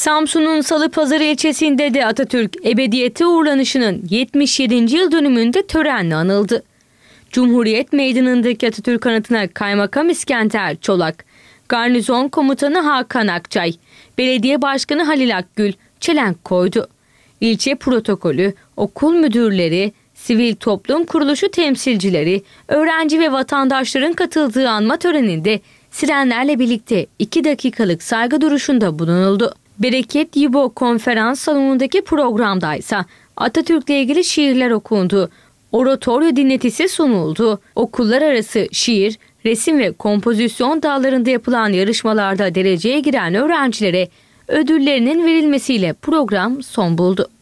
Samsun'un Salıpazarı ilçesinde de Atatürk ebediyete uğranışının 77. yıl dönümünde törenle anıldı. Cumhuriyet Meydanı'ndaki Atatürk anıtına Kaymakam İskender Çolak, Garnizon Komutanı Hakan Akçay, Belediye Başkanı Halil Akgül çelenk koydu. İlçe protokolü, okul müdürleri, sivil toplum kuruluşu temsilcileri, öğrenci ve vatandaşların katıldığı anma töreninde sirenlerle birlikte 2 dakikalık saygı duruşunda bulunuldu. Bereket Yibo konferans salonundaki programda ise Atatürk'le ilgili şiirler okundu. Oratoryo dinletisi sunuldu. Okullar arası şiir, resim ve kompozisyon dallarında yapılan yarışmalarda dereceye giren öğrencilere ödüllerinin verilmesiyle program son buldu.